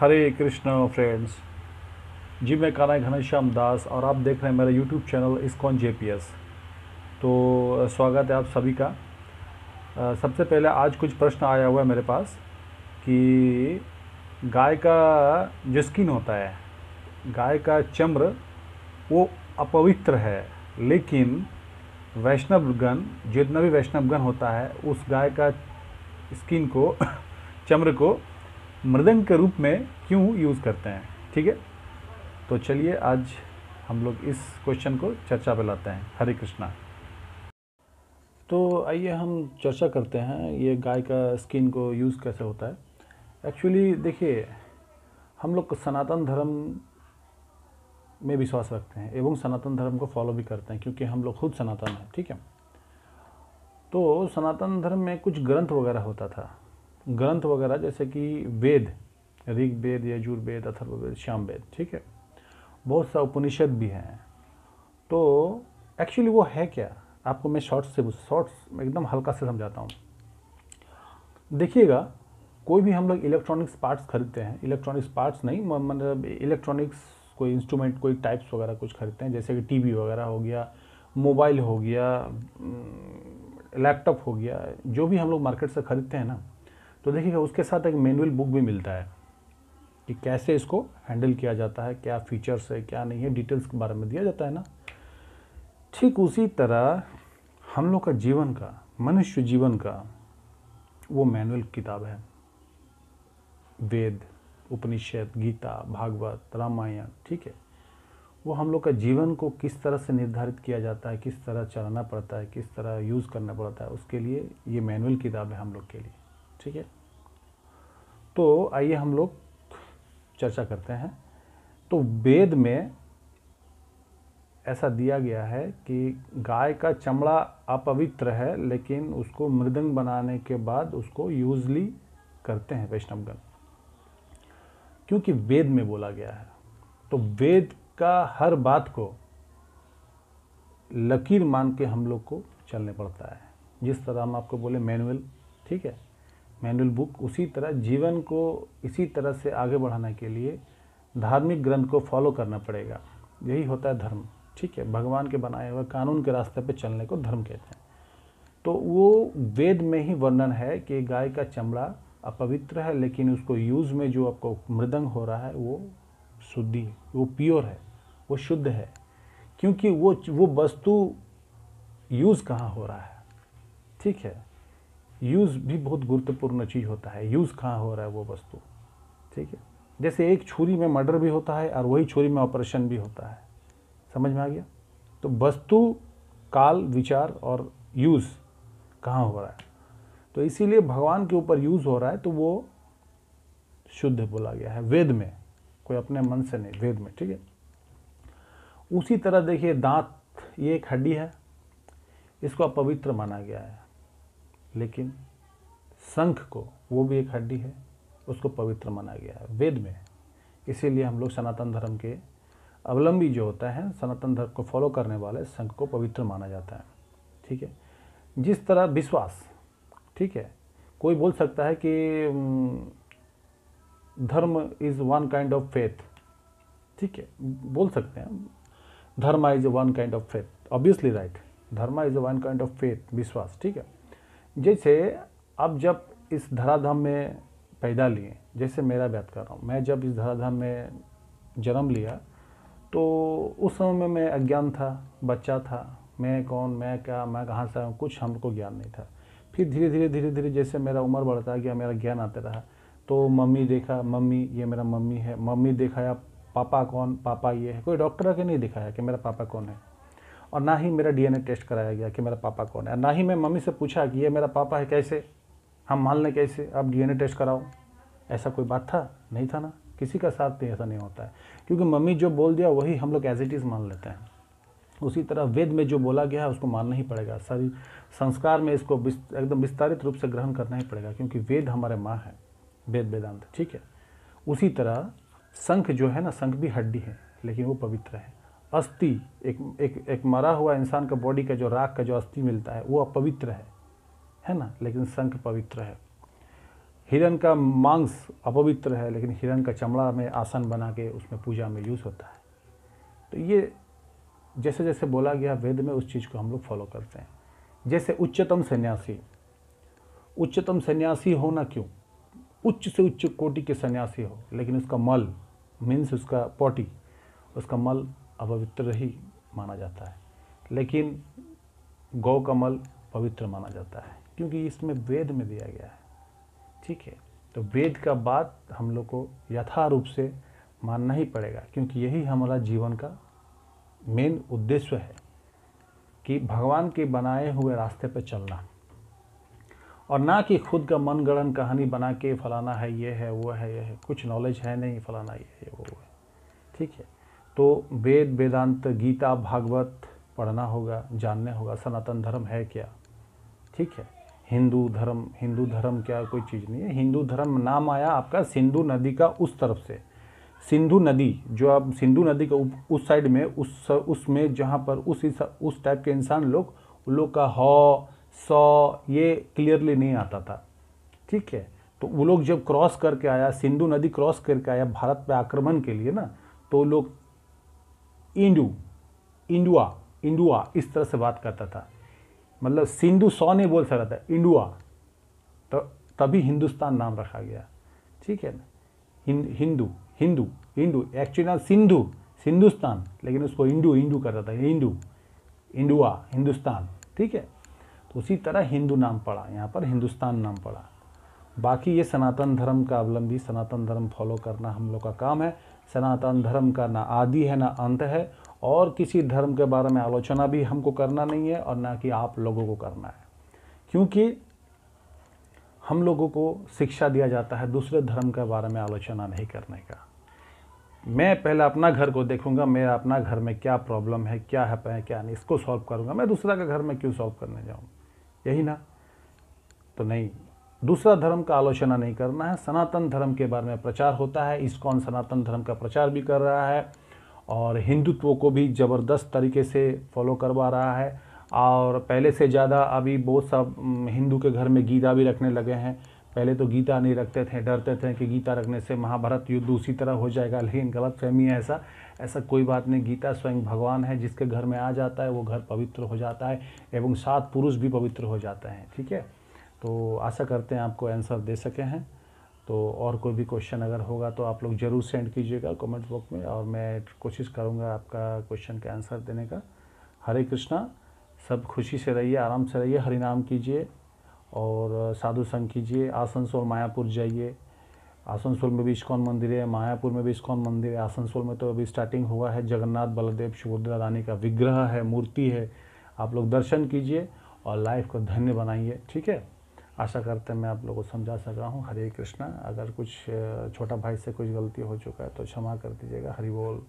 हरे Krishna friends जी मैं काना घनश्याम दास और आप देख रहे हैं मेरा यूट्यूब चैनल इसकॉन जे तो स्वागत है आप सभी का सबसे पहले आज कुछ प्रश्न आया हुआ है मेरे पास कि गाय का जो स्किन होता है गाय का चम्र वो अपवित्र है लेकिन वैष्णवगण जितना भी वैष्णवगण होता है उस गाय का स्किन को चम्र को मृदंग के रूप में क्यों यूज़ करते हैं ठीक है तो चलिए आज हम लोग इस क्वेश्चन को चर्चा पर लाते हैं हरे कृष्णा तो आइए हम चर्चा करते हैं ये गाय का स्किन को यूज़ कैसे होता है एक्चुअली देखिए हम लोग सनातन धर्म में विश्वास रखते हैं एवं सनातन धर्म को फॉलो भी करते हैं क्योंकि हम लोग खुद सनातन हैं ठीक है तो सनातन धर्म में कुछ ग्रंथ वगैरह होता था ग्रंथ वगैरह जैसे कि वेद ऋग्वेद यजुर्वेद अथर्ववेद श्यामवेद ठीक है बहुत सा उपनिषद भी हैं तो एक्चुअली वो है क्या आपको मैं शॉर्ट्स से शॉर्ट्स एकदम हल्का से समझाता हूँ देखिएगा कोई भी हम लोग इलेक्ट्रॉनिक्स पार्ट्स खरीदते हैं इलेक्ट्रॉनिक्स पार्ट्स नहीं मतलब इलेक्ट्रॉनिक्स कोई इंस्ट्रूमेंट कोई टाइप्स वगैरह कुछ खरीदते हैं जैसे कि टीवी वगैरह हो गया मोबाइल हो गया लैपटॉप हो गया जो भी हम लोग मार्केट से ख़रीदते हैं ना तो देखिएगा उसके साथ एक मैनुअल बुक भी मिलता है कि कैसे इसको हैंडल किया जाता है क्या फीचर्स है क्या नहीं है डिटेल्स के बारे में दिया जाता है ना ठीक उसी तरह हम लोग का जीवन का मनुष्य जीवन का वो मैनुअल किताब है वेद उपनिषद गीता भागवत रामायण ठीक है वो हम लोग का जीवन को किस तरह से निर्धारित किया जाता है किस तरह चलाना पड़ता है किस तरह यूज़ करना पड़ता है उसके लिए ये मैनुअल किताब है हम लोग के लिए ठीक है तो आइए हम लोग चर्चा करते हैं तो वेद में ऐसा दिया गया है कि गाय का चमड़ा अपवित्र है लेकिन उसको मृदंग बनाने के बाद उसको यूजली करते हैं वैष्णवगण क्योंकि वेद में बोला गया है तो वेद का हर बात को लकीर मान के हम लोग को चलने पड़ता है जिस तरह हम आपको बोले मैनुअल ठीक है मैनुअल बुक उसी तरह जीवन को इसी तरह से आगे बढ़ाने के लिए धार्मिक ग्रंथ को फॉलो करना पड़ेगा यही होता है धर्म ठीक है भगवान के बनाए हुए कानून के रास्ते पर चलने को धर्म कहते हैं तो वो वेद में ही वर्णन है कि गाय का चमड़ा अपवित्र है लेकिन उसको यूज़ में जो आपको मृदंग हो रहा है वो शुद्धि वो प्योर है वो शुद्ध है क्योंकि वो वो वस्तु यूज़ कहाँ हो रहा है ठीक है यूज़ भी बहुत गुरुत्वपूर्ण चीज़ होता है यूज़ कहाँ हो रहा है वो वस्तु ठीक है जैसे एक छुरी में मर्डर भी होता है और वही छुरी में ऑपरेशन भी होता है समझ में आ गया तो वस्तु काल विचार और यूज़ कहाँ हो रहा है तो इसीलिए भगवान के ऊपर यूज़ हो रहा है तो वो शुद्ध बोला गया है वेद में कोई अपने मन से नहीं वेद में ठीक है उसी तरह देखिए दांत ये एक हड्डी है इसको अपवित्र माना गया है लेकिन शंख को वो भी एक हड्डी है उसको पवित्र माना गया है वेद में इसीलिए हम लोग सनातन धर्म के अवलंबी जो होता है सनातन धर्म को फॉलो करने वाले संख को पवित्र माना जाता है ठीक है जिस तरह विश्वास ठीक है कोई बोल सकता है कि dharma is one kind of faith ठीक है बोल सकते हैं dharma is one kind of faith obviously right dharma is one kind of faith विश्वास ठीक है जैसे अब जब इस धराधाम में पैदा लिए जैसे मेरा बात कर रहा हूँ मैं जब इस धराधाम में जन्म लिया तो उस समय में मैं अज्ञान था बच्चा था मैं कौन मैं क्या मैं कहाँ से आया कुछ हमको ज्ञान नहीं था फिर धीरे धीरे धीरे धीरे जैसे मेरा उम्र बढ़ता गया मेरा ज्ञान आता रहा तो मम्मी देखा मम्मी ये मेरा मम्मी है मम्मी देखा या पापा कौन पापा ये है कोई डॉक्टर आके नहीं दिखाया कि मेरा पापा कौन है और ना ही मेरा डीएनए टेस्ट कराया गया कि मेरा पापा कौन है ना ही मैं मम्मी से पूछा कि ये मेरा पापा है कैसे हम मान लें कैसे आप डीएनए टेस्ट कराओ ऐसा कोई बात था नहीं था ना किसी का साथ नहीं ऐसा नहीं होता है क्योंकि मम्मी जो बोल दिया वही हम लोग एज इट इज़ मान लेते हैं उसी तरह वेद में जो बोला गया है उसको मानना ही पड़ेगा सारी संस्कार में इसको एकदम विस्तारित रूप से ग्रहण करना ही पड़ेगा क्योंकि वेद हमारे माँ है वेद वेदांत ठीक है उसी तरह संख जो है ना संख भी हड्डी है लेकिन वो पवित्र है अस्थि एक एक एक मरा हुआ इंसान का बॉडी का जो राख का जो अस्थि मिलता है वो अपवित्र है है ना लेकिन शंख पवित्र है हिरण का मांस अपवित्र है लेकिन हिरण का चमड़ा में आसन बना के उसमें पूजा में यूज़ होता है तो ये जैसे जैसे बोला गया वेद में उस चीज़ को हम लोग फॉलो करते हैं जैसे उच्चतम सन्यासी उच्चतम सन्यासी हो ना क्यों उच्च से उच्च कोटि के सन्यासी हो लेकिन उसका मल मीन्स उसका पॉटी उसका मल अपवित्र ही माना जाता है लेकिन गौ का मल पवित्र माना जाता है क्योंकि इसमें वेद में दिया गया है ठीक है तो वेद का बात हम लोग को यथा रूप से मानना ही पड़ेगा क्योंकि यही हमारा जीवन का मेन उद्देश्य है कि भगवान के बनाए हुए रास्ते पर चलना और ना कि खुद का मन कहानी बना के फलाना है ये है वो है ये है कुछ नॉलेज है नहीं फलाना ये है वो है ठीक है तो वेद वेदांत गीता भागवत पढ़ना होगा जानना होगा सनातन धर्म है क्या ठीक है हिंदू धर्म हिंदू धर्म क्या कोई चीज़ नहीं है हिंदू धर्म नाम आया आपका सिंधु नदी का उस तरफ से सिंधु नदी जो आप सिंधु नदी के उस साइड में उस उसमें जहाँ पर उस उस टाइप के इंसान लोग उन लोग का हौ सौ ये क्लियरली नहीं आता था ठीक है तो वो लोग जब क्रॉस करके आया सिंधु नदी क्रॉस करके आया भारत पे आक्रमण के लिए ना तो लोग इंडू इंडुआ इंडुआ इस तरह से बात करता था मतलब सिंधु सौ नहीं बोल सकता था इंडुआ तो तभी हिंदुस्तान नाम रखा गया ठीक है ना हिंदू हिंदू हिंदू एक्चुअली ना सिंधु सिंधुस्तान लेकिन उसको इंडू इंडू करता था इंडू इंडुआ हिंदुस्तान ठीक है तो उसी तरह हिंदू नाम पड़ा यहाँ पर हिंदुस्तान नाम पड़ा बाकी ये सनातन धर्म का अवलंबी सनातन धर्म फॉलो करना हम लोग का काम है सनातन धर्म का ना आदि है ना अंत है और किसी धर्म के बारे में आलोचना भी हमको करना नहीं है और ना कि आप लोगों को करना है क्योंकि हम लोगों को शिक्षा दिया जाता है दूसरे धर्म के बारे में आलोचना नहीं करने का मैं पहले अपना घर को देखूंगा मेरा अपना घर में क्या प्रॉब्लम है क्या है क्या नहीं इसको सॉल्व करूंगा मैं दूसरा के घर में क्यों सॉल्व करने जाऊँ यही ना तो नहीं दूसरा धर्म का आलोचना नहीं करना है सनातन धर्म के बारे में प्रचार होता है इसकॉन सनातन धर्म का प्रचार भी कर रहा है और हिंदुत्व को भी ज़बरदस्त तरीके से फॉलो करवा रहा है और पहले से ज़्यादा अभी बहुत सब हिंदू के घर में गीता भी रखने लगे हैं पहले तो गीता नहीं रखते थे डरते थे कि गीता रखने से महाभारत युद्ध उसी तरह हो जाएगा लेकिन गलत फहमी है ऐसा ऐसा कोई बात नहीं गीता स्वयं भगवान है जिसके घर में आ जाता है वो घर पवित्र हो जाता है एवं सात पुरुष भी पवित्र हो जाते हैं ठीक है तो आशा करते हैं आपको आंसर दे सके हैं तो और कोई भी क्वेश्चन अगर होगा तो आप लोग ज़रूर सेंड कीजिएगा कमेंट बॉक्स में और मैं कोशिश करूँगा आपका क्वेश्चन का आंसर देने का हरे कृष्णा सब खुशी से रहिए आराम से रहिए हरिनाम कीजिए और साधु संग कीजिए आसनसोल मायापुर जाइए आसनसोल में भी इस्कॉन मंदिर है मायापुर में भी इस्कॉन मंदिर है आसनसोल में तो अभी स्टार्टिंग हुआ है जगन्नाथ बलदेव सुभद्रा रानी का विग्रह है मूर्ति है आप लोग दर्शन कीजिए और लाइफ को धन्य बनाइए ठीक है आशा करते हैं मैं आप लोगों को समझा सका हूँ हरे कृष्णा अगर कुछ छोटा भाई से कुछ गलती हो चुका है तो क्षमा कर दीजिएगा हरी बोल